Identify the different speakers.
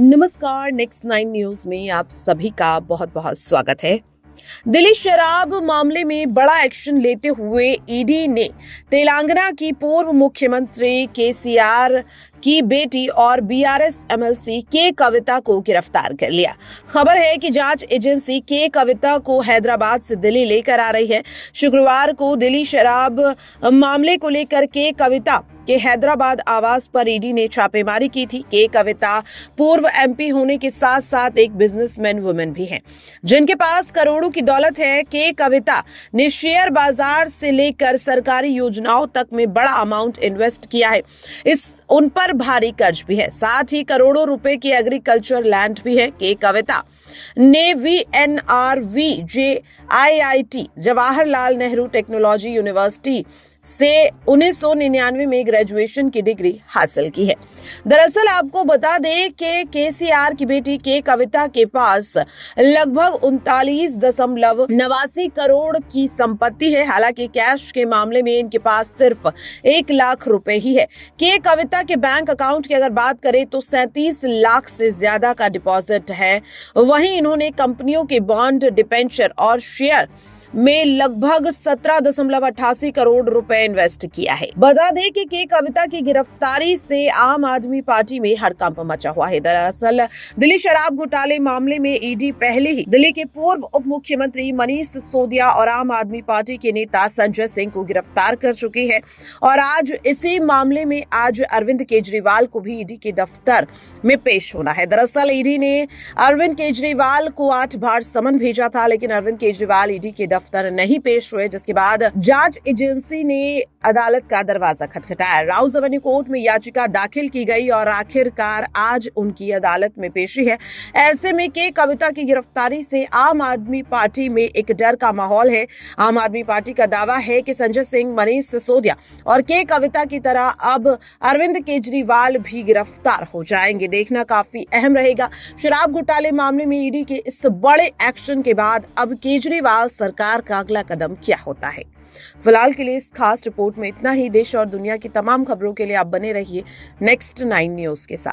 Speaker 1: नमस्कार next nine news में आप सभी का बहुत बहुत स्वागत है दिल्ली शराब मामले में बड़ा एक्शन लेते हुए ईडी e ने तेलंगाना की पूर्व मुख्यमंत्री केसीआर की बेटी और बीआरएस एमएलसी के कविता को गिरफ्तार कर लिया खबर है कि जांच एजेंसी के कविता को हैदराबाद से दिल्ली लेकर आ रही है शुक्रवार को दिल्ली शराब मामले को लेकर के कविता के हैदराबाद आवास पर ईडी e ने छापेमारी की थी के कविता पूर्व एमपी होने के साथ साथ एक बिजनेसमैन वुमेन भी हैं जिनके पास करोड़ों की दौलत है के कविता ने शेयर बाजार से लेकर सरकारी योजनाओं तक में बड़ा अमाउंट इन्वेस्ट किया है इस उन पर पर भारी कर्ज भी है साथ ही करोड़ों रुपए की एग्रीकल्चर लैंड भी है के कविता ने V N R V J I I T Jawaharlal Nehru technology university से उन्नीस में ग्रेजुएशन की डिग्री हासिल की है दरअसल आपको बता दें कि आर की बेटी के कविता के पास लगभग उनतालीस दशमलव नवासी करोड़ की संपत्ति है हालांकि कैश के मामले में इनके पास सिर्फ एक लाख रुपए ही है के कविता के बैंक अकाउंट की अगर बात करें तो सैतीस लाख से ज्यादा का डिपॉजिट है वहीं इन्होंने कंपनियों के बॉन्ड डिपेंचर और शेयर में लगभग सत्रह दशमलव अठासी करोड़ रुपए इन्वेस्ट किया है बता दें कि के कविता की गिरफ्तारी से आम आदमी पार्टी में हड़कंप मचा हुआ है दरअसल दिल्ली शराब घोटाले मामले में ईडी पहले ही दिल्ली के पूर्व उप मुख्यमंत्री मनीष सिसोदिया और आम आदमी पार्टी के नेता संजय सिंह को गिरफ्तार कर चुकी है और आज इसी मामले में आज अरविंद केजरीवाल को भी ईडी के दफ्तर में पेश होना है दरअसल ईडी ने अरविंद केजरीवाल को आठ बार समन भेजा था लेकिन अरविंद केजरीवाल ईडी के दफ्तर दफ्तर नहीं पेश हुए जिसके बाद जांच एजेंसी ने अदालत का दरवाजा खटखटाया राउज एवेन्यू कोर्ट में याचिका दाखिल की गई और आखिरकार आज उनकी अदालत में पेशी है ऐसे में के कविता की गिरफ्तारी से आम आदमी पार्टी में एक डर का माहौल है आम आदमी पार्टी का दावा है कि संजय सिंह मनीष सिसोदिया और के कविता की तरह अब अरविंद केजरीवाल भी गिरफ्तार हो जाएंगे देखना काफी अहम रहेगा शराब घोटाले मामले में ईडी के इस बड़े एक्शन के बाद अब केजरीवाल सरकार सरकार का अगला कदम क्या होता है फिलहाल के लिए इस खास रिपोर्ट में इतना ही देश और दुनिया की तमाम खबरों के लिए आप बने रहिए नेक्स्ट नाइन न्यूज के साथ